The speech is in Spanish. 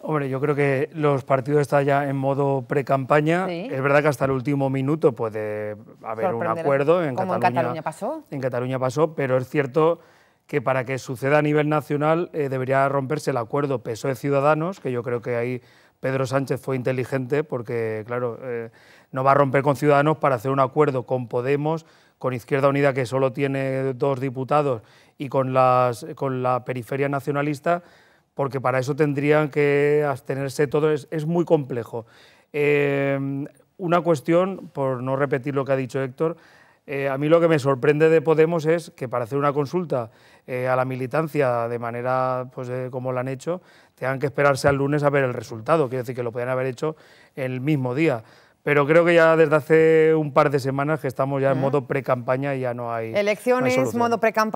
Hombre, yo creo que los partidos están ya en modo pre-campaña. Es verdad que hasta el último minuto puede haber un acuerdo. En como Cataluña, en Cataluña pasó. En Cataluña pasó, pero es cierto que para que suceda a nivel nacional eh, debería romperse el acuerdo PSOE-Ciudadanos, que yo creo que ahí Pedro Sánchez fue inteligente porque, claro, eh, no va a romper con Ciudadanos para hacer un acuerdo con Podemos, con Izquierda Unida, que solo tiene dos diputados, y con, las, con la periferia nacionalista porque para eso tendrían que abstenerse todo, es, muy complejo. Eh, una cuestión, por no repetir lo que ha dicho Héctor, eh, a mí lo que me sorprende de Podemos es que para hacer una consulta eh, a la militancia de manera pues, como la han hecho, tengan que esperarse al lunes a ver el resultado. Quiere decir que lo podían haber hecho el mismo día. Pero creo que ya desde hace un par de semanas que estamos ya en modo pre-campaña y ya no hay... Elecciones, en modo pre